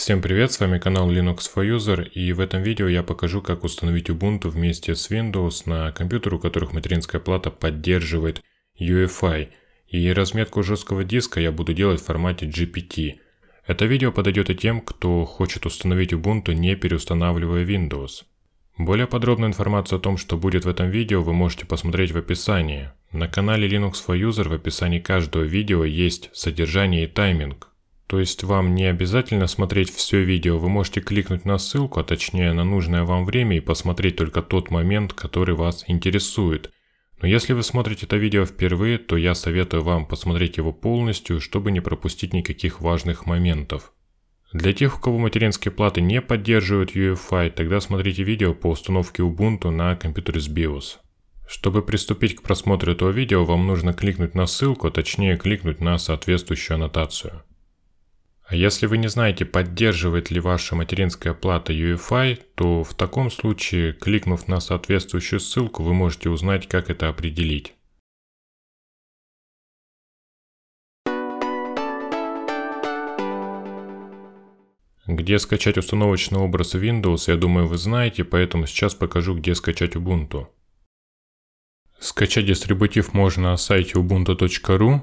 Всем привет, с вами канал Linux for User и в этом видео я покажу как установить Ubuntu вместе с Windows на компьютер, у которых материнская плата поддерживает UEFI. И разметку жесткого диска я буду делать в формате GPT. Это видео подойдет и тем, кто хочет установить Ubuntu не переустанавливая Windows. Более подробную информацию о том, что будет в этом видео, вы можете посмотреть в описании. На канале Linux for User в описании каждого видео есть содержание и тайминг. То есть вам не обязательно смотреть все видео, вы можете кликнуть на ссылку, а точнее на нужное вам время и посмотреть только тот момент, который вас интересует. Но если вы смотрите это видео впервые, то я советую вам посмотреть его полностью, чтобы не пропустить никаких важных моментов. Для тех, у кого материнские платы не поддерживают UEFI, тогда смотрите видео по установке Ubuntu на компьютере с BIOS. Чтобы приступить к просмотру этого видео, вам нужно кликнуть на ссылку, а точнее кликнуть на соответствующую аннотацию. А если вы не знаете, поддерживает ли ваша материнская плата UEFI, то в таком случае, кликнув на соответствующую ссылку, вы можете узнать, как это определить. Где скачать установочный образ Windows, я думаю, вы знаете, поэтому сейчас покажу, где скачать Ubuntu. Скачать дистрибутив можно на сайте ubuntu.ru,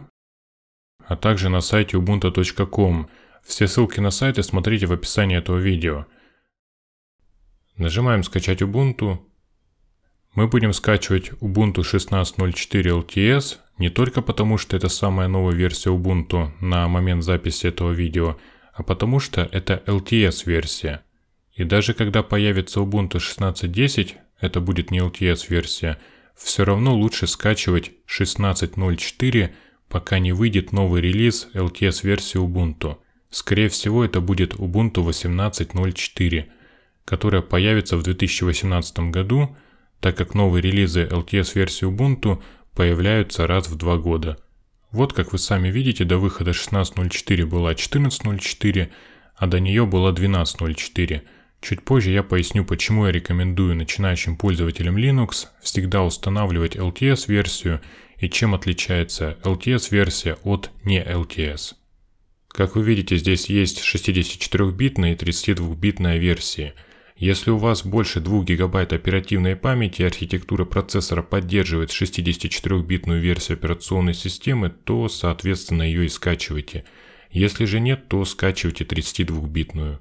а также на сайте ubuntu.com. Все ссылки на сайты смотрите в описании этого видео. Нажимаем «Скачать Ubuntu». Мы будем скачивать Ubuntu 16.04 LTS не только потому, что это самая новая версия Ubuntu на момент записи этого видео, а потому что это LTS-версия. И даже когда появится Ubuntu 16.10, это будет не LTS-версия, все равно лучше скачивать 16.04, пока не выйдет новый релиз LTS-версии Ubuntu. Скорее всего, это будет Ubuntu 18.04, которая появится в 2018 году, так как новые релизы LTS-версии Ubuntu появляются раз в два года. Вот как вы сами видите, до выхода 16.04 была 14.04, а до нее была 12.04. Чуть позже я поясню, почему я рекомендую начинающим пользователям Linux всегда устанавливать LTS-версию и чем отличается LTS-версия от не LTS. Как вы видите, здесь есть 64-битная и 32-битная версии. Если у вас больше 2 гигабайт оперативной памяти и архитектура процессора поддерживает 64-битную версию операционной системы, то, соответственно, ее и скачивайте. Если же нет, то скачивайте 32-битную.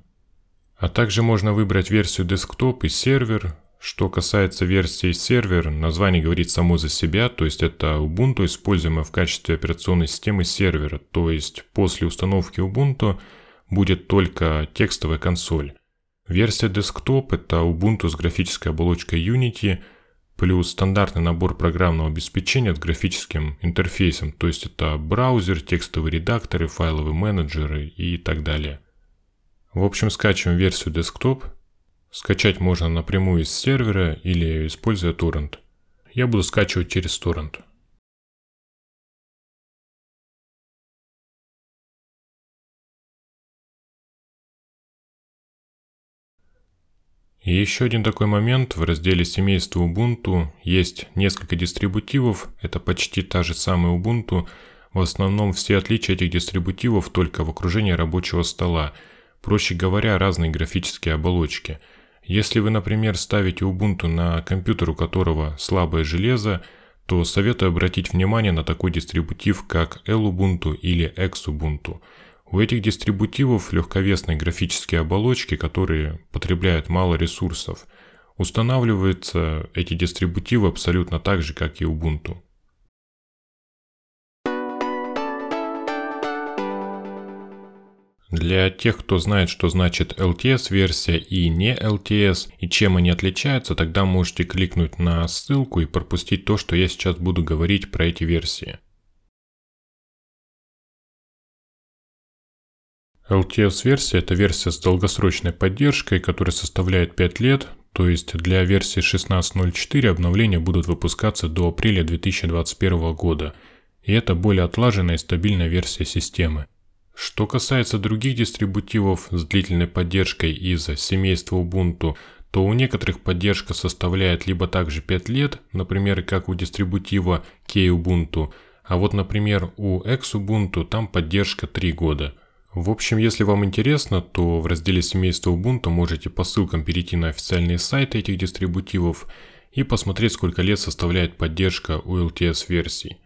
А также можно выбрать версию десктоп и сервер, что касается версии сервер, название говорит само за себя, то есть это Ubuntu, используемая в качестве операционной системы сервера, то есть после установки Ubuntu будет только текстовая консоль. Версия десктоп это Ubuntu с графической оболочкой Unity, плюс стандартный набор программного обеспечения с графическим интерфейсом, то есть это браузер, текстовые редакторы, файловые менеджеры и так далее. В общем, скачиваем версию десктоп. Скачать можно напрямую из сервера или используя торрент. Я буду скачивать через торрент. И еще один такой момент, в разделе семейства Ubuntu есть несколько дистрибутивов, это почти та же самая Ubuntu, в основном все отличия этих дистрибутивов только в окружении рабочего стола, проще говоря, разные графические оболочки – если вы, например, ставите Ubuntu на компьютер, у которого слабое железо, то советую обратить внимание на такой дистрибутив, как Lubuntu или Xubuntu. У этих дистрибутивов легковесные графические оболочки, которые потребляют мало ресурсов. Устанавливаются эти дистрибутивы абсолютно так же, как и Ubuntu. Для тех, кто знает, что значит LTS-версия и не LTS, и чем они отличаются, тогда можете кликнуть на ссылку и пропустить то, что я сейчас буду говорить про эти версии. LTS-версия – это версия с долгосрочной поддержкой, которая составляет 5 лет, то есть для версии 16.04 обновления будут выпускаться до апреля 2021 года, и это более отлаженная и стабильная версия системы. Что касается других дистрибутивов с длительной поддержкой из семейства Ubuntu, то у некоторых поддержка составляет либо также 5 лет, например, как у дистрибутива K-Ubuntu, а вот, например, у X-Ubuntu там поддержка 3 года. В общем, если вам интересно, то в разделе семейства Ubuntu можете по ссылкам перейти на официальные сайты этих дистрибутивов и посмотреть, сколько лет составляет поддержка у LTS версий.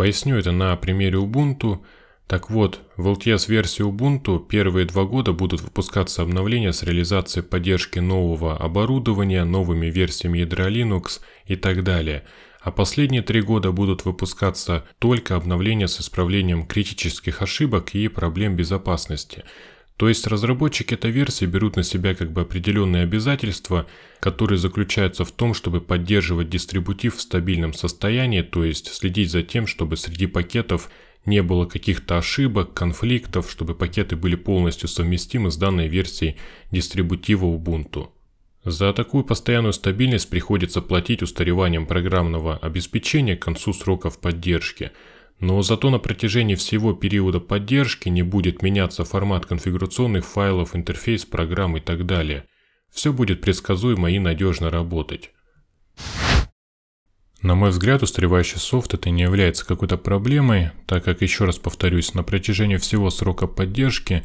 Поясню это на примере Ubuntu. Так вот, в LTS-версии Ubuntu первые два года будут выпускаться обновления с реализацией поддержки нового оборудования, новыми версиями ядра Linux и так далее. А последние три года будут выпускаться только обновления с исправлением критических ошибок и проблем безопасности. То есть разработчики этой версии берут на себя как бы определенные обязательства, которые заключаются в том, чтобы поддерживать дистрибутив в стабильном состоянии, то есть следить за тем, чтобы среди пакетов не было каких-то ошибок, конфликтов, чтобы пакеты были полностью совместимы с данной версией дистрибутива Ubuntu. За такую постоянную стабильность приходится платить устареванием программного обеспечения к концу сроков поддержки – но зато на протяжении всего периода поддержки не будет меняться формат конфигурационных файлов, интерфейс программ и так далее. Все будет предсказуемо и надежно работать. На мой взгляд, устаревающий софт это не является какой-то проблемой, так как, еще раз повторюсь, на протяжении всего срока поддержки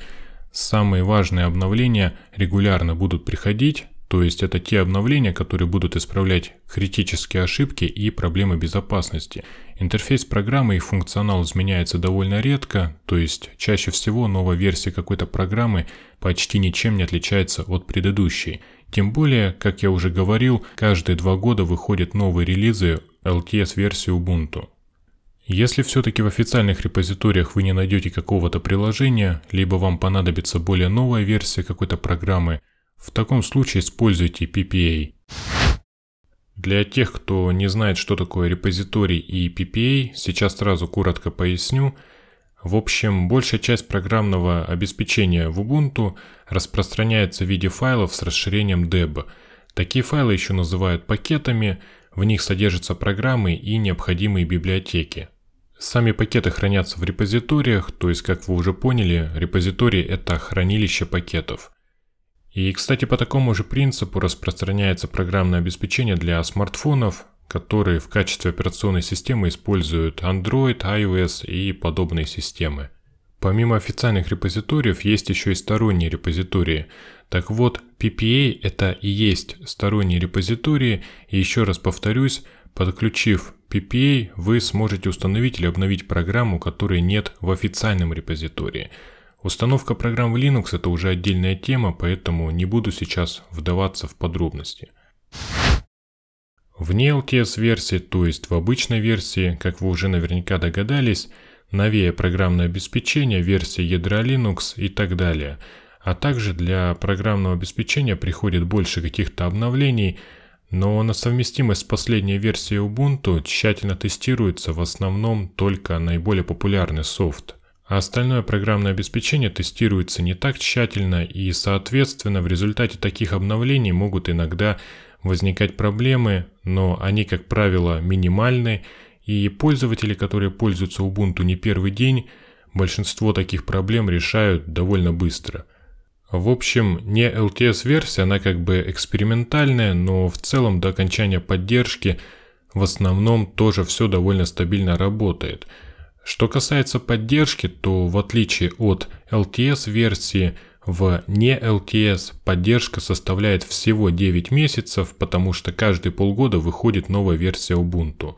самые важные обновления регулярно будут приходить, то есть это те обновления, которые будут исправлять критические ошибки и проблемы безопасности. Интерфейс программы и функционал изменяется довольно редко, то есть чаще всего новая версия какой-то программы почти ничем не отличается от предыдущей. Тем более, как я уже говорил, каждые два года выходят новые релизы LTS-версии Ubuntu. Если все-таки в официальных репозиториях вы не найдете какого-то приложения, либо вам понадобится более новая версия какой-то программы – в таком случае используйте PPA. Для тех, кто не знает, что такое репозиторий и PPA, сейчас сразу коротко поясню. В общем, большая часть программного обеспечения в Ubuntu распространяется в виде файлов с расширением DEB. Такие файлы еще называют пакетами, в них содержатся программы и необходимые библиотеки. Сами пакеты хранятся в репозиториях, то есть, как вы уже поняли, репозиторий – это хранилище пакетов. И, кстати, по такому же принципу распространяется программное обеспечение для смартфонов, которые в качестве операционной системы используют Android, iOS и подобные системы. Помимо официальных репозиториев есть еще и сторонние репозитории. Так вот, PPA это и есть сторонние репозитории, и еще раз повторюсь, подключив PPA, вы сможете установить или обновить программу, которой нет в официальном репозитории – Установка программ в Linux – это уже отдельная тема, поэтому не буду сейчас вдаваться в подробности. В NeLTS-версии, то есть в обычной версии, как вы уже наверняка догадались, новее программное обеспечение, версия ядра Linux и так далее. А также для программного обеспечения приходит больше каких-то обновлений, но на совместимость с последней версией Ubuntu тщательно тестируется в основном только наиболее популярный софт – а остальное программное обеспечение тестируется не так тщательно и, соответственно, в результате таких обновлений могут иногда возникать проблемы, но они, как правило, минимальны, и пользователи, которые пользуются Ubuntu не первый день, большинство таких проблем решают довольно быстро. В общем, не LTS-версия, она как бы экспериментальная, но в целом до окончания поддержки в основном тоже все довольно стабильно работает – что касается поддержки, то в отличие от LTS-версии, в не LTS поддержка составляет всего 9 месяцев, потому что каждые полгода выходит новая версия Ubuntu.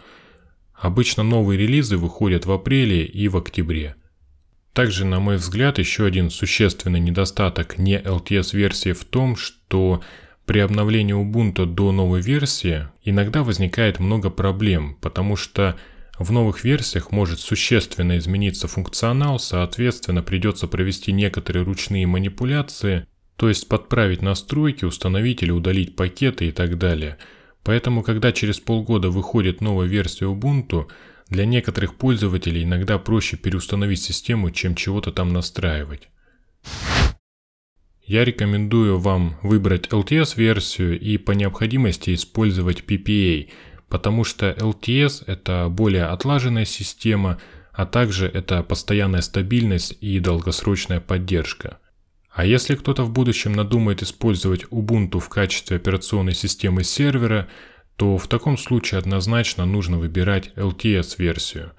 Обычно новые релизы выходят в апреле и в октябре. Также, на мой взгляд, еще один существенный недостаток не LTS-версии в том, что при обновлении Ubuntu до новой версии иногда возникает много проблем, потому что в новых версиях может существенно измениться функционал, соответственно придется провести некоторые ручные манипуляции, то есть подправить настройки, установить или удалить пакеты и так далее. Поэтому, когда через полгода выходит новая версия Ubuntu, для некоторых пользователей иногда проще переустановить систему, чем чего-то там настраивать. Я рекомендую вам выбрать LTS-версию и по необходимости использовать PPA – потому что LTS – это более отлаженная система, а также это постоянная стабильность и долгосрочная поддержка. А если кто-то в будущем надумает использовать Ubuntu в качестве операционной системы сервера, то в таком случае однозначно нужно выбирать LTS-версию.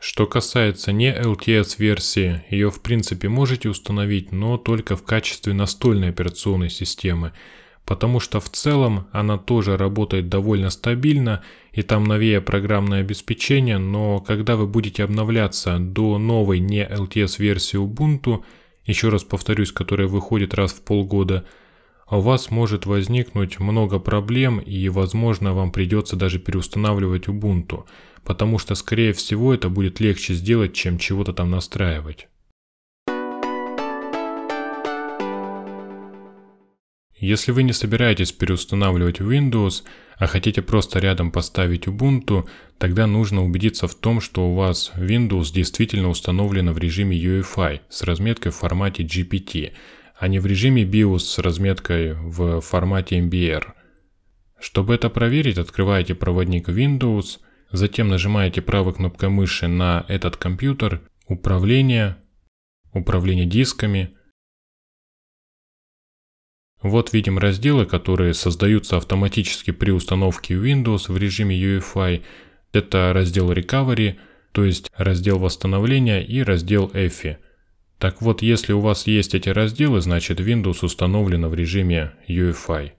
Что касается не LTS-версии, ее в принципе можете установить, но только в качестве настольной операционной системы – потому что в целом она тоже работает довольно стабильно, и там новее программное обеспечение, но когда вы будете обновляться до новой не LTS-версии Ubuntu, еще раз повторюсь, которая выходит раз в полгода, у вас может возникнуть много проблем и, возможно, вам придется даже переустанавливать Ubuntu, потому что, скорее всего, это будет легче сделать, чем чего-то там настраивать. Если вы не собираетесь переустанавливать Windows, а хотите просто рядом поставить Ubuntu, тогда нужно убедиться в том, что у вас Windows действительно установлена в режиме UEFI с разметкой в формате GPT, а не в режиме BIOS с разметкой в формате MBR. Чтобы это проверить, открываете проводник Windows, затем нажимаете правой кнопкой мыши на этот компьютер, управление, управление дисками – вот видим разделы, которые создаются автоматически при установке Windows в режиме UEFI. Это раздел Recovery, то есть раздел восстановления и раздел EFI. Так вот, если у вас есть эти разделы, значит Windows установлена в режиме UEFI.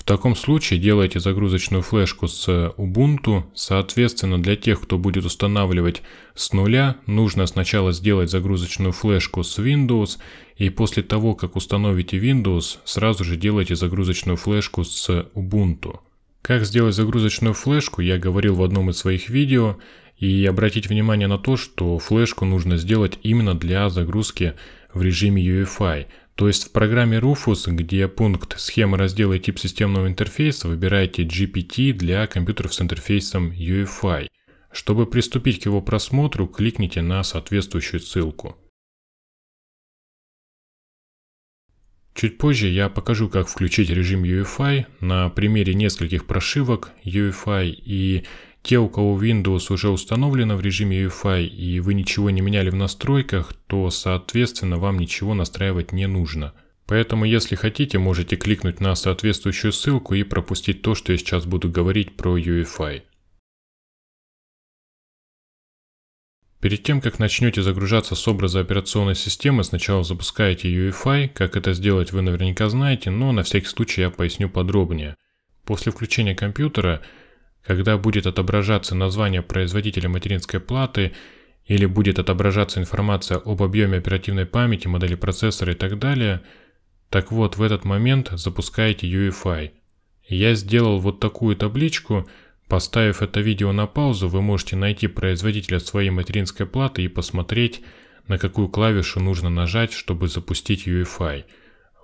В таком случае делайте загрузочную флешку с Ubuntu. Соответственно, для тех, кто будет устанавливать с нуля, нужно сначала сделать загрузочную флешку с Windows. И после того, как установите Windows, сразу же делайте загрузочную флешку с Ubuntu. Как сделать загрузочную флешку, я говорил в одном из своих видео. И обратите внимание на то, что флешку нужно сделать именно для загрузки в режиме UEFI. То есть в программе Rufus, где пункт «Схема раздела и тип системного интерфейса» выбираете GPT для компьютеров с интерфейсом UEFI. Чтобы приступить к его просмотру, кликните на соответствующую ссылку. Чуть позже я покажу, как включить режим UEFI на примере нескольких прошивок UEFI и те, у кого Windows уже установлено в режиме UEFI и вы ничего не меняли в настройках, то, соответственно, вам ничего настраивать не нужно. Поэтому, если хотите, можете кликнуть на соответствующую ссылку и пропустить то, что я сейчас буду говорить про UEFI. Перед тем, как начнете загружаться с образа операционной системы, сначала запускаете UEFI, как это сделать вы наверняка знаете, но на всякий случай я поясню подробнее. После включения компьютера – когда будет отображаться название производителя материнской платы или будет отображаться информация об объеме оперативной памяти, модели процессора и так далее, так вот в этот момент запускаете UEFI. Я сделал вот такую табличку, поставив это видео на паузу, вы можете найти производителя своей материнской платы и посмотреть, на какую клавишу нужно нажать, чтобы запустить UEFI.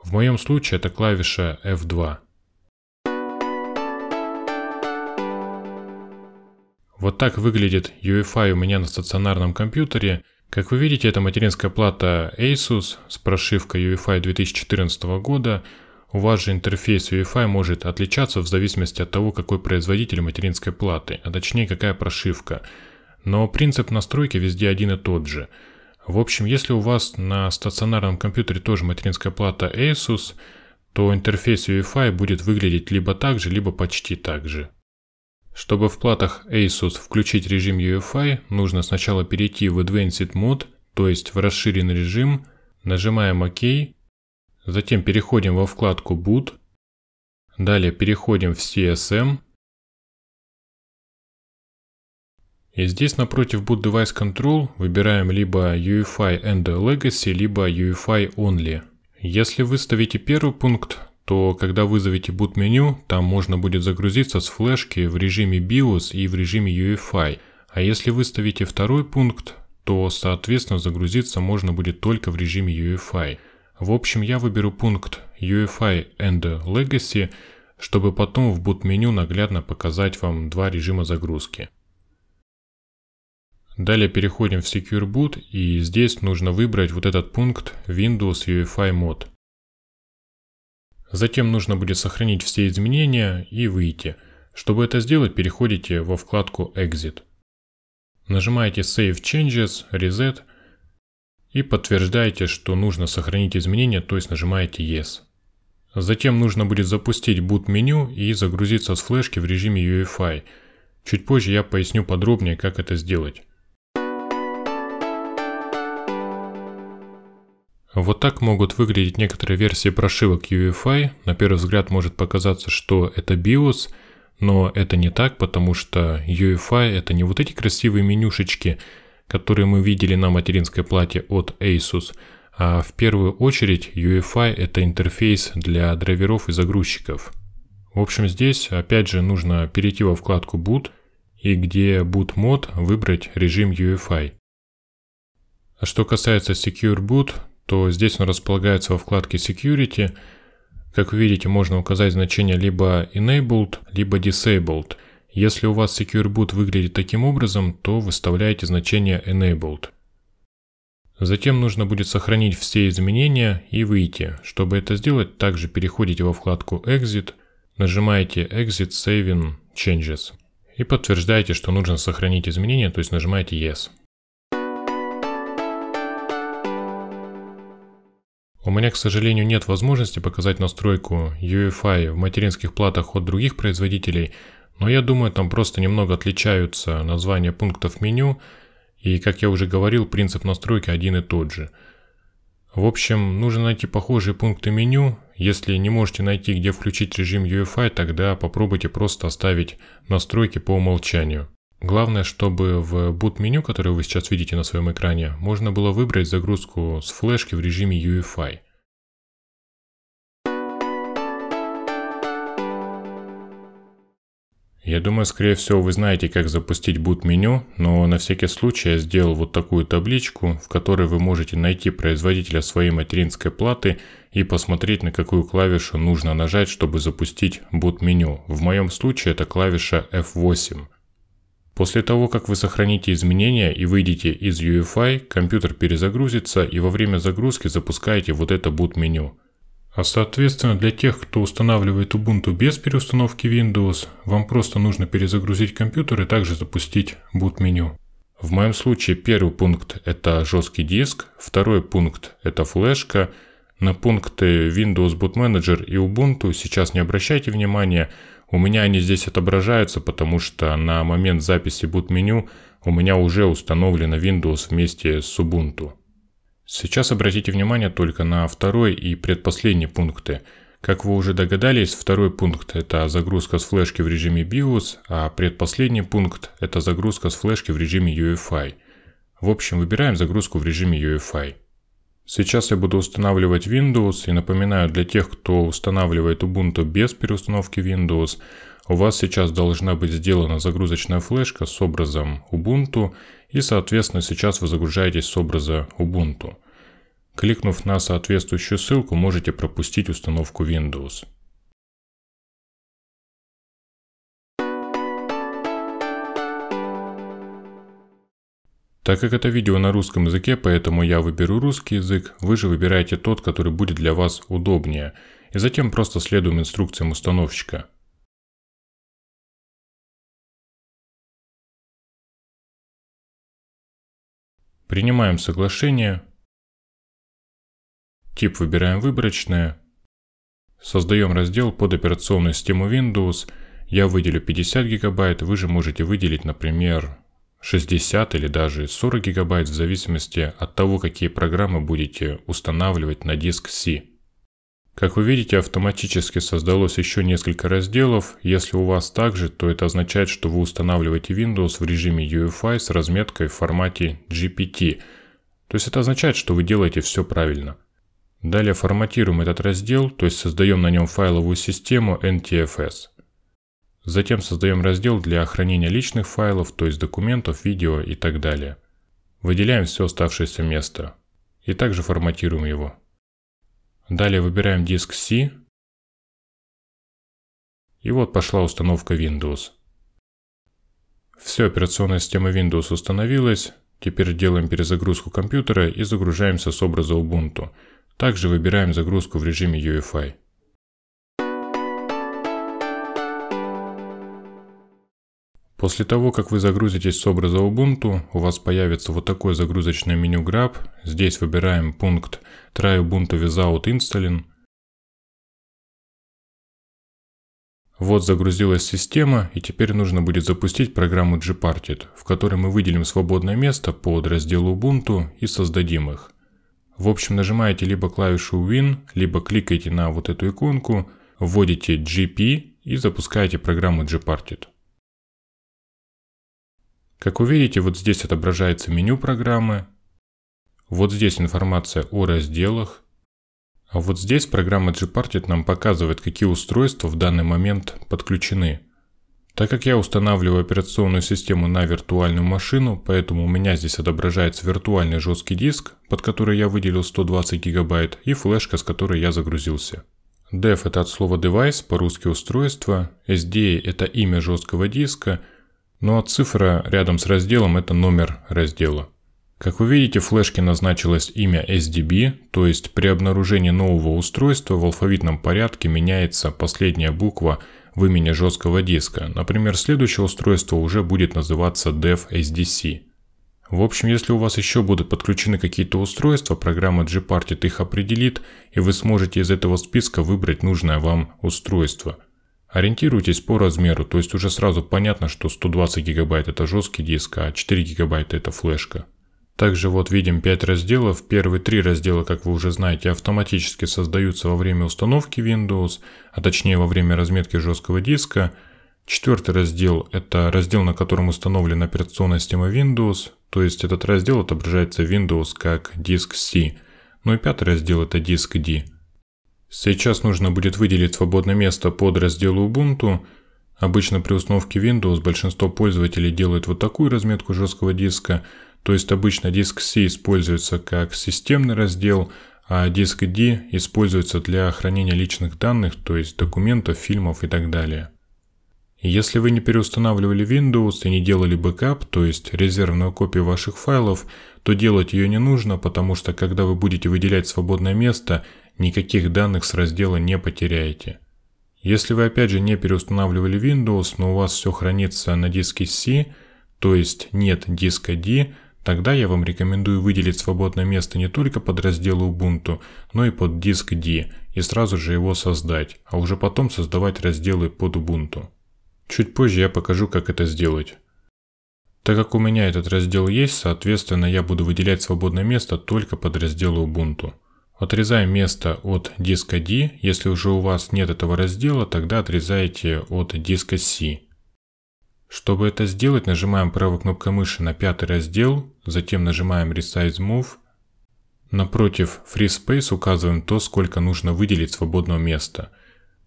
В моем случае это клавиша F2. Вот так выглядит UEFI у меня на стационарном компьютере. Как вы видите, это материнская плата Asus с прошивкой UEFI 2014 года. У вас же интерфейс UEFI может отличаться в зависимости от того, какой производитель материнской платы, а точнее какая прошивка. Но принцип настройки везде один и тот же. В общем, если у вас на стационарном компьютере тоже материнская плата Asus, то интерфейс UEFI будет выглядеть либо так же, либо почти так же. Чтобы в платах ASUS включить режим UEFI, нужно сначала перейти в Advanced Mode, то есть в расширенный режим, нажимаем ОК, затем переходим во вкладку Boot, далее переходим в CSM, И здесь напротив Boot Device Control выбираем либо UEFI and Legacy, либо UEFI Only. Если выставите первый пункт, то когда вызовете boot меню, там можно будет загрузиться с флешки в режиме BIOS и в режиме UEFI. А если выставите второй пункт, то соответственно загрузиться можно будет только в режиме UEFI. В общем, я выберу пункт UEFI and Legacy, чтобы потом в boot меню наглядно показать вам два режима загрузки. Далее переходим в Secure Boot и здесь нужно выбрать вот этот пункт Windows UEFI Mode. Затем нужно будет сохранить все изменения и выйти. Чтобы это сделать, переходите во вкладку Exit. Нажимаете Save Changes, Reset и подтверждаете, что нужно сохранить изменения, то есть нажимаете Yes. Затем нужно будет запустить boot меню и загрузиться с флешки в режиме UEFI. Чуть позже я поясню подробнее, как это сделать. Вот так могут выглядеть некоторые версии прошивок UEFI. На первый взгляд может показаться, что это BIOS, но это не так, потому что UEFI это не вот эти красивые менюшечки, которые мы видели на материнской плате от Asus, а в первую очередь UEFI это интерфейс для драйверов и загрузчиков. В общем, здесь опять же нужно перейти во вкладку Boot и где Boot Mode выбрать режим UEFI. А что касается Secure Boot, то здесь он располагается во вкладке Security. Как вы видите, можно указать значение либо Enabled, либо Disabled. Если у вас Secure Boot выглядит таким образом, то выставляете значение Enabled. Затем нужно будет сохранить все изменения и выйти. Чтобы это сделать, также переходите во вкладку Exit, нажимаете Exit Saving Changes и подтверждаете, что нужно сохранить изменения, то есть нажимаете Yes. У меня, к сожалению, нет возможности показать настройку UEFI в материнских платах от других производителей, но я думаю, там просто немного отличаются названия пунктов меню, и, как я уже говорил, принцип настройки один и тот же. В общем, нужно найти похожие пункты меню. Если не можете найти, где включить режим UEFI, тогда попробуйте просто оставить настройки по умолчанию. Главное, чтобы в boot-меню, которое вы сейчас видите на своем экране, можно было выбрать загрузку с флешки в режиме UEFI. Я думаю, скорее всего, вы знаете, как запустить boot-меню, но на всякий случай я сделал вот такую табличку, в которой вы можете найти производителя своей материнской платы и посмотреть, на какую клавишу нужно нажать, чтобы запустить boot-меню. В моем случае это клавиша F8. После того, как вы сохраните изменения и выйдете из UEFI, компьютер перезагрузится и во время загрузки запускаете вот это boot меню. А соответственно для тех, кто устанавливает Ubuntu без переустановки Windows, вам просто нужно перезагрузить компьютер и также запустить boot меню. В моем случае первый пункт это жесткий диск, второй пункт это флешка. На пункты Windows Boot Manager и Ubuntu сейчас не обращайте внимания, у меня они здесь отображаются, потому что на момент записи boot-меню у меня уже установлено Windows вместе с Ubuntu. Сейчас обратите внимание только на второй и предпоследний пункты. Как вы уже догадались, второй пункт – это загрузка с флешки в режиме BIOS, а предпоследний пункт – это загрузка с флешки в режиме UEFI. В общем, выбираем загрузку в режиме UEFI. Сейчас я буду устанавливать Windows и напоминаю для тех, кто устанавливает Ubuntu без переустановки Windows, у вас сейчас должна быть сделана загрузочная флешка с образом Ubuntu и соответственно сейчас вы загружаетесь с образа Ubuntu. Кликнув на соответствующую ссылку можете пропустить установку Windows. Так как это видео на русском языке, поэтому я выберу русский язык, вы же выбираете тот, который будет для вас удобнее, и затем просто следуем инструкциям установщика. Принимаем соглашение. Тип выбираем выборочное. Создаем раздел под операционную систему Windows. Я выделю 50 гигабайт, вы же можете выделить, например, 60 или даже 40 гигабайт в зависимости от того, какие программы будете устанавливать на диск C. Как вы видите, автоматически создалось еще несколько разделов. Если у вас также, то это означает, что вы устанавливаете Windows в режиме UEFI с разметкой в формате GPT. То есть это означает, что вы делаете все правильно. Далее форматируем этот раздел, то есть создаем на нем файловую систему NTFS. Затем создаем раздел для хранения личных файлов, то есть документов, видео и так далее. Выделяем все оставшееся место и также форматируем его. Далее выбираем диск C. И вот пошла установка Windows. Все, операционная система Windows установилась. Теперь делаем перезагрузку компьютера и загружаемся с образа Ubuntu. Также выбираем загрузку в режиме UEFI. После того, как вы загрузитесь с образа Ubuntu, у вас появится вот такое загрузочное меню Grab. Здесь выбираем пункт Try Ubuntu Without Installing. Вот загрузилась система, и теперь нужно будет запустить программу GParted, в которой мы выделим свободное место под разделу Ubuntu и создадим их. В общем, нажимаете либо клавишу Win, либо кликаете на вот эту иконку, вводите GP и запускаете программу GParted. Как вы видите, вот здесь отображается меню программы, вот здесь информация о разделах, а вот здесь программа Gpartit нам показывает, какие устройства в данный момент подключены. Так как я устанавливаю операционную систему на виртуальную машину, поэтому у меня здесь отображается виртуальный жесткий диск, под который я выделил 120 гигабайт, и флешка, с которой я загрузился. Dev это от слова device, по-русски устройство, SDA это имя жесткого диска – ну а цифра рядом с разделом – это номер раздела. Как вы видите, флешке назначилось имя SDB, то есть при обнаружении нового устройства в алфавитном порядке меняется последняя буква в имени жесткого диска. Например, следующее устройство уже будет называться DEV SDC. В общем, если у вас еще будут подключены какие-то устройства, программа GParted их определит, и вы сможете из этого списка выбрать нужное вам устройство – Ориентируйтесь по размеру, то есть уже сразу понятно, что 120 гигабайт это жесткий диск, а 4 гигабайта это флешка. Также вот видим 5 разделов. Первые 3 раздела, как вы уже знаете, автоматически создаются во время установки Windows, а точнее во время разметки жесткого диска. Четвертый раздел – это раздел, на котором установлена операционная система Windows, то есть этот раздел отображается Windows как диск C. Ну и пятый раздел – это диск D. Сейчас нужно будет выделить свободное место под разделу Ubuntu. Обычно при установке Windows большинство пользователей делают вот такую разметку жесткого диска, то есть обычно диск C используется как системный раздел, а диск D используется для хранения личных данных, то есть документов, фильмов и так далее. Если вы не переустанавливали Windows и не делали бэкап, то есть резервную копию ваших файлов, то делать ее не нужно, потому что когда вы будете выделять свободное место – никаких данных с раздела не потеряете. Если вы опять же не переустанавливали Windows, но у вас все хранится на диске C, то есть нет диска D, тогда я вам рекомендую выделить свободное место не только под раздел Ubuntu, но и под диск D и сразу же его создать, а уже потом создавать разделы под Ubuntu. Чуть позже я покажу, как это сделать. Так как у меня этот раздел есть, соответственно я буду выделять свободное место только под раздел Ubuntu. Отрезаем место от диска D. Если уже у вас нет этого раздела, тогда отрезайте от диска C. Чтобы это сделать, нажимаем правой кнопкой мыши на пятый раздел, затем нажимаем Resize Move. Напротив Free Space указываем то, сколько нужно выделить свободного места.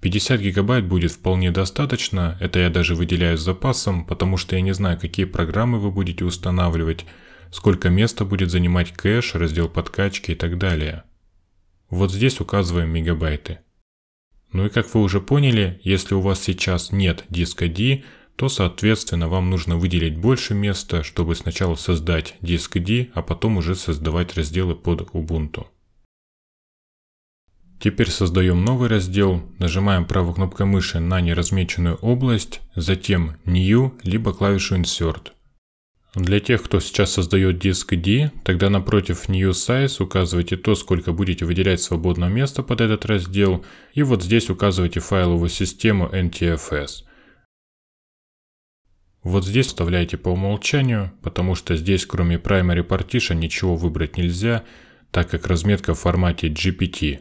50 гигабайт будет вполне достаточно, это я даже выделяю с запасом, потому что я не знаю, какие программы вы будете устанавливать, сколько места будет занимать кэш, раздел подкачки и так далее. Вот здесь указываем мегабайты. Ну и как вы уже поняли, если у вас сейчас нет диска D, то соответственно вам нужно выделить больше места, чтобы сначала создать диск D, а потом уже создавать разделы под Ubuntu. Теперь создаем новый раздел, нажимаем правой кнопкой мыши на неразмеченную область, затем New, либо клавишу Insert. Для тех, кто сейчас создает диск D, тогда напротив New Size указывайте то, сколько будете выделять свободного места под этот раздел, и вот здесь указывайте файловую систему NTFS. Вот здесь вставляйте по умолчанию, потому что здесь кроме Primary Partition ничего выбрать нельзя, так как разметка в формате GPT.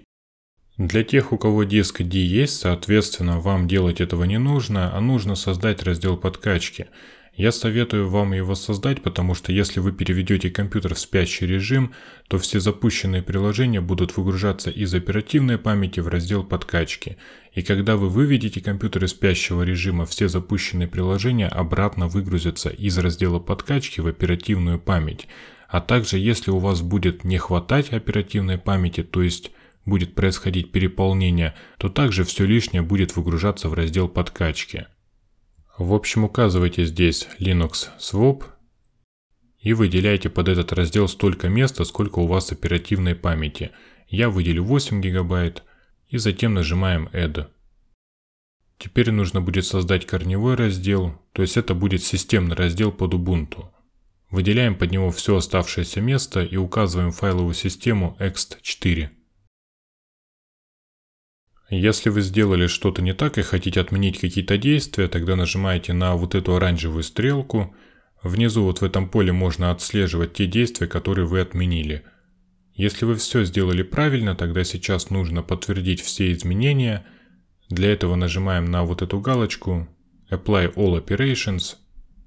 Для тех, у кого диск D есть, соответственно, вам делать этого не нужно, а нужно создать раздел подкачки – я советую вам его создать, потому что если вы переведете компьютер в спящий режим, то все запущенные приложения будут выгружаться из оперативной памяти в раздел подкачки. И когда вы выведете компьютер из спящего режима, все запущенные приложения обратно выгрузятся из раздела подкачки в оперативную память. А также если у вас будет не хватать оперативной памяти, то есть будет происходить переполнение, то также все лишнее будет выгружаться в раздел подкачки. В общем, указывайте здесь Linux Swap и выделяйте под этот раздел столько места, сколько у вас оперативной памяти. Я выделю 8 гигабайт и затем нажимаем Add. Теперь нужно будет создать корневой раздел, то есть это будет системный раздел под Ubuntu. Выделяем под него все оставшееся место и указываем файловую систему ext4. Если вы сделали что-то не так и хотите отменить какие-то действия, тогда нажимаете на вот эту оранжевую стрелку. Внизу вот в этом поле можно отслеживать те действия, которые вы отменили. Если вы все сделали правильно, тогда сейчас нужно подтвердить все изменения. Для этого нажимаем на вот эту галочку Apply All Operations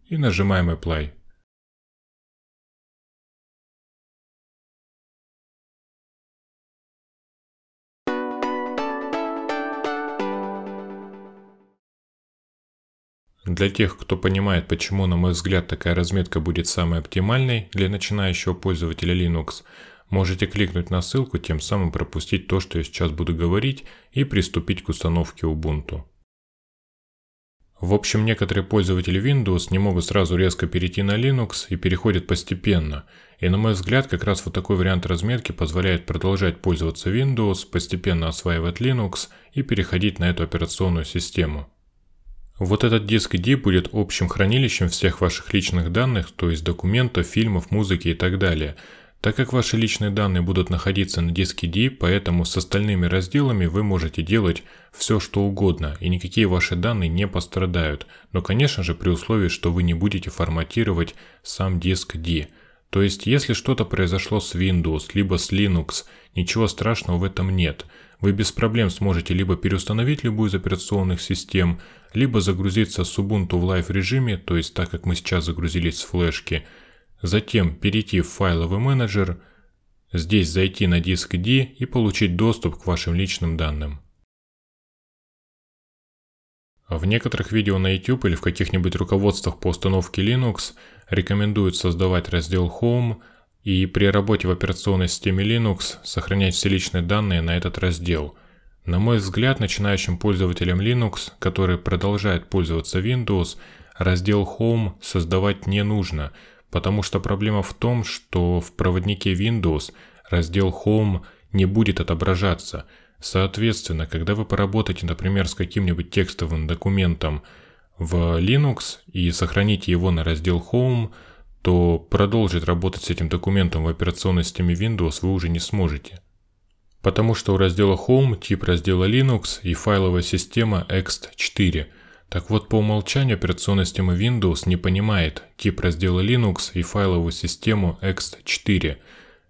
и нажимаем Apply. Для тех, кто понимает, почему, на мой взгляд, такая разметка будет самой оптимальной для начинающего пользователя Linux, можете кликнуть на ссылку, тем самым пропустить то, что я сейчас буду говорить, и приступить к установке Ubuntu. В общем, некоторые пользователи Windows не могут сразу резко перейти на Linux и переходят постепенно. И на мой взгляд, как раз вот такой вариант разметки позволяет продолжать пользоваться Windows, постепенно осваивать Linux и переходить на эту операционную систему. Вот этот диск D будет общим хранилищем всех ваших личных данных, то есть документов, фильмов, музыки и так далее. Так как ваши личные данные будут находиться на диске D, поэтому с остальными разделами вы можете делать все что угодно, и никакие ваши данные не пострадают, но конечно же при условии, что вы не будете форматировать сам диск D. То есть, если что-то произошло с Windows, либо с Linux, ничего страшного в этом нет – вы без проблем сможете либо переустановить любую из операционных систем, либо загрузиться с Ubuntu в лайв режиме, то есть так как мы сейчас загрузились с флешки, затем перейти в файловый менеджер, здесь зайти на диск D и получить доступ к вашим личным данным. В некоторых видео на YouTube или в каких-нибудь руководствах по установке Linux рекомендуют создавать раздел Home, и при работе в операционной системе Linux сохранять все личные данные на этот раздел. На мой взгляд, начинающим пользователям Linux, которые продолжают пользоваться Windows, раздел Home создавать не нужно, потому что проблема в том, что в проводнике Windows раздел Home не будет отображаться. Соответственно, когда вы поработаете, например, с каким-нибудь текстовым документом в Linux и сохраните его на раздел Home – то продолжить работать с этим документом в операционной системе Windows вы уже не сможете. Потому что у раздела Home тип раздела Linux и файловая система ext4. Так вот, по умолчанию операционная система Windows не понимает тип раздела Linux и файловую систему ext4.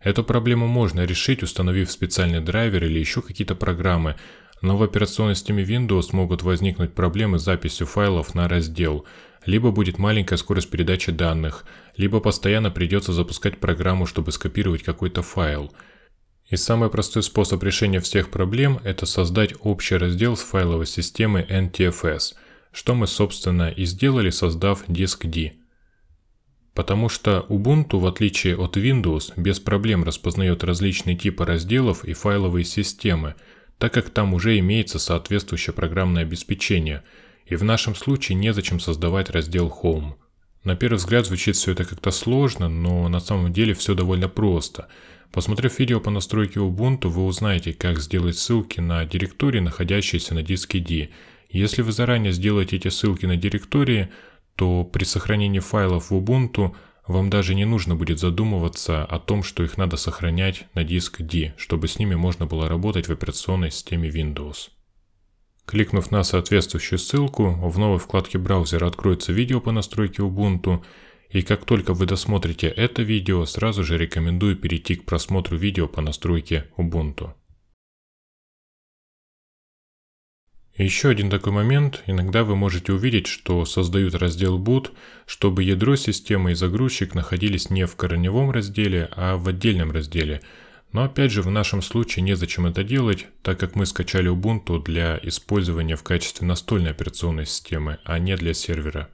Эту проблему можно решить, установив специальный драйвер или еще какие-то программы, но в операционной системе Windows могут возникнуть проблемы с записью файлов на раздел, либо будет маленькая скорость передачи данных, либо постоянно придется запускать программу, чтобы скопировать какой-то файл. И самый простой способ решения всех проблем – это создать общий раздел с файловой системы NTFS, что мы, собственно, и сделали, создав диск D. Потому что Ubuntu, в отличие от Windows, без проблем распознает различные типы разделов и файловые системы, так как там уже имеется соответствующее программное обеспечение, и в нашем случае незачем создавать раздел Home. На первый взгляд звучит все это как-то сложно, но на самом деле все довольно просто. Посмотрев видео по настройке Ubuntu, вы узнаете, как сделать ссылки на директории, находящиеся на диске D. Если вы заранее сделаете эти ссылки на директории, то при сохранении файлов в Ubuntu вам даже не нужно будет задумываться о том, что их надо сохранять на диск D, чтобы с ними можно было работать в операционной системе Windows. Кликнув на соответствующую ссылку, в новой вкладке браузера откроется видео по настройке Ubuntu, и как только вы досмотрите это видео, сразу же рекомендую перейти к просмотру видео по настройке Ubuntu. Еще один такой момент, иногда вы можете увидеть, что создают раздел boot, чтобы ядро системы и загрузчик находились не в корневом разделе, а в отдельном разделе, но опять же в нашем случае незачем это делать, так как мы скачали Ubuntu для использования в качестве настольной операционной системы, а не для сервера.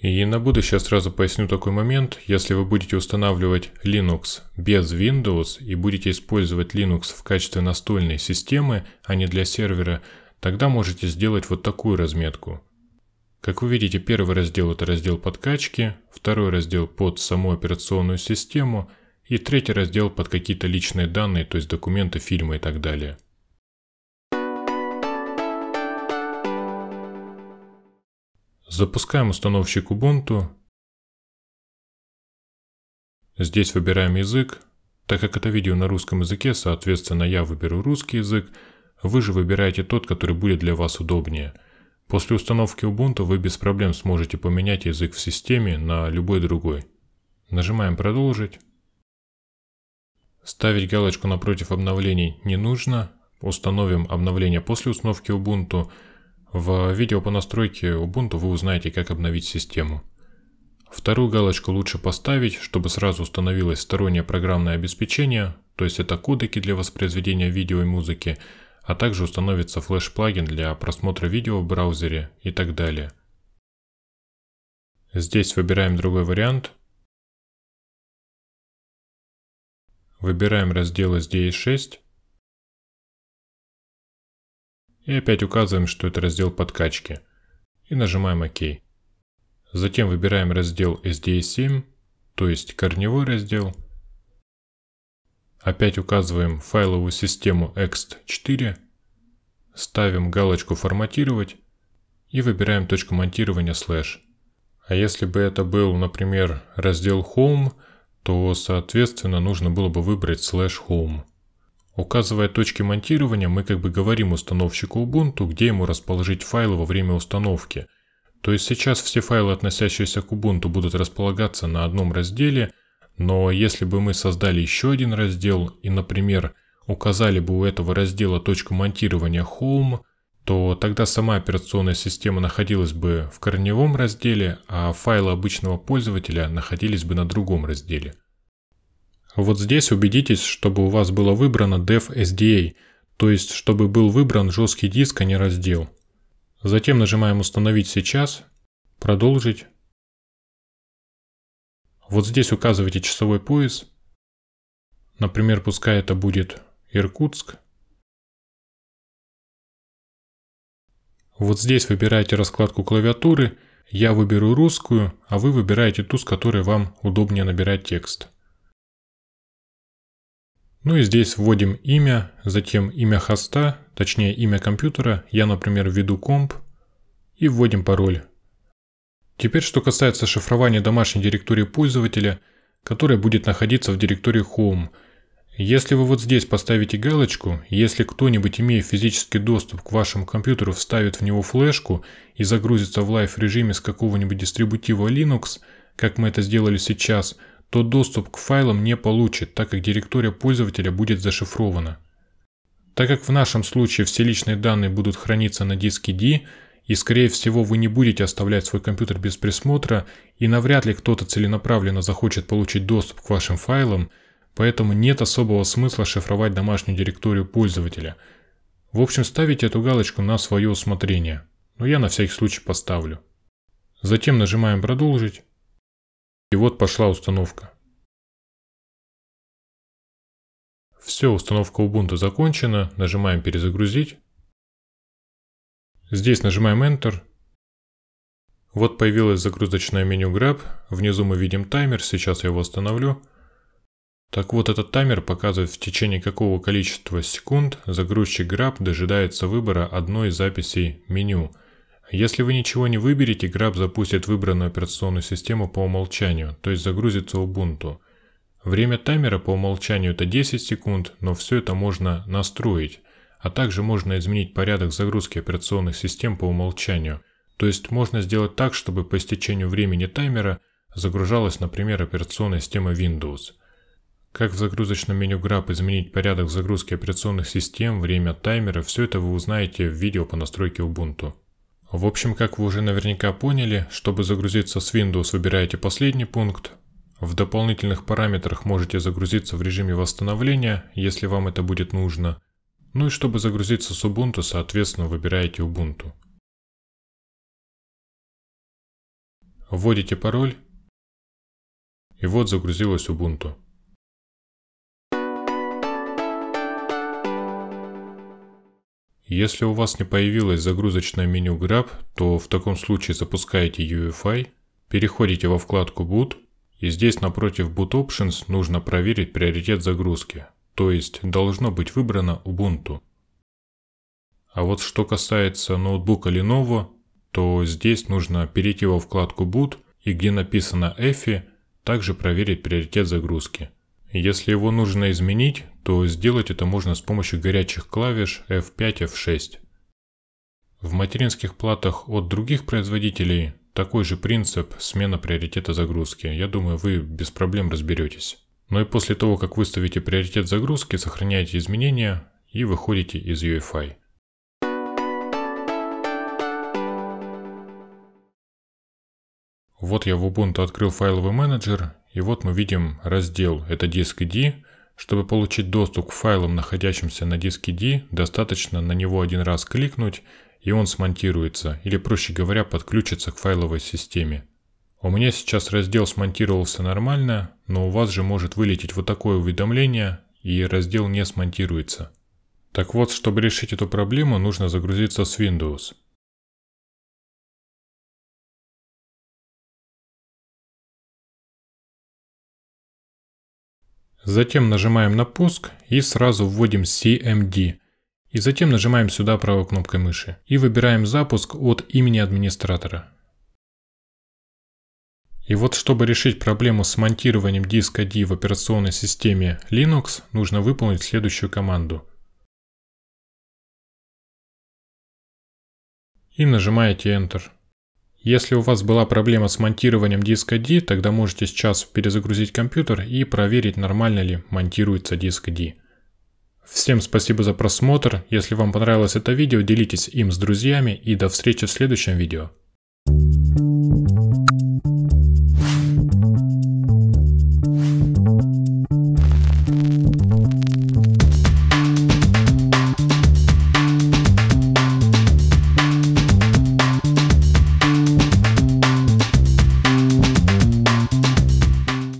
И на будущее сразу поясню такой момент, если вы будете устанавливать Linux без Windows и будете использовать Linux в качестве настольной системы, а не для сервера, тогда можете сделать вот такую разметку. Как вы видите, первый раздел это раздел подкачки, второй раздел под саму операционную систему – и третий раздел под какие-то личные данные, то есть документы, фильмы и так далее. Запускаем установщик Ubuntu. Здесь выбираем язык. Так как это видео на русском языке, соответственно, я выберу русский язык. Вы же выбираете тот, который будет для вас удобнее. После установки Ubuntu вы без проблем сможете поменять язык в системе на любой другой. Нажимаем «Продолжить». Ставить галочку напротив обновлений не нужно. Установим обновление после установки Ubuntu. В видео по настройке Ubuntu вы узнаете, как обновить систему. Вторую галочку лучше поставить, чтобы сразу установилось стороннее программное обеспечение, то есть это кодеки для воспроизведения видео и музыки, а также установится флеш-плагин для просмотра видео в браузере и так далее. Здесь выбираем другой вариант, Выбираем раздел sda 6 И опять указываем, что это раздел подкачки. И нажимаем ОК. Затем выбираем раздел sda 7 то есть корневой раздел. Опять указываем файловую систему ext4. Ставим галочку «Форматировать» и выбираем точку монтирования слэш. А если бы это был, например, раздел Home – то, соответственно, нужно было бы выбрать slash home. Указывая точки монтирования, мы как бы говорим установщику Ubuntu, где ему расположить файлы во время установки. То есть сейчас все файлы, относящиеся к Ubuntu, будут располагаться на одном разделе, но если бы мы создали еще один раздел и, например, указали бы у этого раздела точку монтирования Home – то тогда сама операционная система находилась бы в корневом разделе, а файлы обычного пользователя находились бы на другом разделе. Вот здесь убедитесь, чтобы у вас было выбрано Dev SDA, то есть чтобы был выбран жесткий диск, а не раздел. Затем нажимаем «Установить сейчас», «Продолжить». Вот здесь указывайте часовой пояс. Например, пускай это будет Иркутск – Вот здесь выбираете раскладку клавиатуры, я выберу русскую, а вы выбираете ту, с которой вам удобнее набирать текст. Ну и здесь вводим имя, затем имя хоста, точнее имя компьютера, я, например, введу комп, и вводим пароль. Теперь, что касается шифрования домашней директории пользователя, которая будет находиться в директории Home – если вы вот здесь поставите галочку, если кто-нибудь, имея физический доступ к вашему компьютеру, вставит в него флешку и загрузится в лайв-режиме с какого-нибудь дистрибутива Linux, как мы это сделали сейчас, то доступ к файлам не получит, так как директория пользователя будет зашифрована. Так как в нашем случае все личные данные будут храниться на диске D, и скорее всего вы не будете оставлять свой компьютер без присмотра, и навряд ли кто-то целенаправленно захочет получить доступ к вашим файлам – поэтому нет особого смысла шифровать домашнюю директорию пользователя. В общем, ставите эту галочку на свое усмотрение, но я на всякий случай поставлю. Затем нажимаем «Продолжить». И вот пошла установка. Все, установка Ubuntu закончена, нажимаем «Перезагрузить». Здесь нажимаем Enter. Вот появилось загрузочное меню Grab, внизу мы видим таймер, сейчас я его остановлю – так вот, этот таймер показывает в течение какого количества секунд загрузчик Grab дожидается выбора одной из записей меню. Если вы ничего не выберете, Grab запустит выбранную операционную систему по умолчанию, то есть загрузится Ubuntu. Время таймера по умолчанию это 10 секунд, но все это можно настроить, а также можно изменить порядок загрузки операционных систем по умолчанию. То есть можно сделать так, чтобы по истечению времени таймера загружалась, например, операционная система Windows – как в загрузочном меню Grab изменить порядок загрузки операционных систем, время таймера, все это вы узнаете в видео по настройке Ubuntu. В общем, как вы уже наверняка поняли, чтобы загрузиться с Windows выбираете последний пункт. В дополнительных параметрах можете загрузиться в режиме восстановления, если вам это будет нужно. Ну и чтобы загрузиться с Ubuntu, соответственно, выбираете Ubuntu. Вводите пароль. И вот загрузилось Ubuntu. Если у вас не появилось загрузочное меню Grab, то в таком случае запускаете UEFI, переходите во вкладку Boot, и здесь напротив Boot Options нужно проверить приоритет загрузки, то есть должно быть выбрано Ubuntu. А вот что касается ноутбука Lenovo, то здесь нужно перейти во вкладку Boot и где написано EFI, также проверить приоритет загрузки. Если его нужно изменить, то сделать это можно с помощью горячих клавиш F5, F6. В материнских платах от других производителей такой же принцип смена приоритета загрузки. Я думаю, вы без проблем разберетесь. Но и после того, как выставите приоритет загрузки, сохраняете изменения и выходите из UEFI. Вот я в Ubuntu открыл файловый менеджер, и вот мы видим раздел «Это диск ID», чтобы получить доступ к файлам, находящимся на диске D, достаточно на него один раз кликнуть, и он смонтируется, или проще говоря, подключится к файловой системе. У меня сейчас раздел смонтировался нормально, но у вас же может вылететь вот такое уведомление, и раздел не смонтируется. Так вот, чтобы решить эту проблему, нужно загрузиться с Windows. Затем нажимаем на пуск и сразу вводим CMD. И затем нажимаем сюда правой кнопкой мыши. И выбираем запуск от имени администратора. И вот чтобы решить проблему с монтированием диска D в операционной системе Linux, нужно выполнить следующую команду. И нажимаете Enter. Если у вас была проблема с монтированием диска D, тогда можете сейчас перезагрузить компьютер и проверить, нормально ли монтируется диск D. Всем спасибо за просмотр, если вам понравилось это видео, делитесь им с друзьями и до встречи в следующем видео.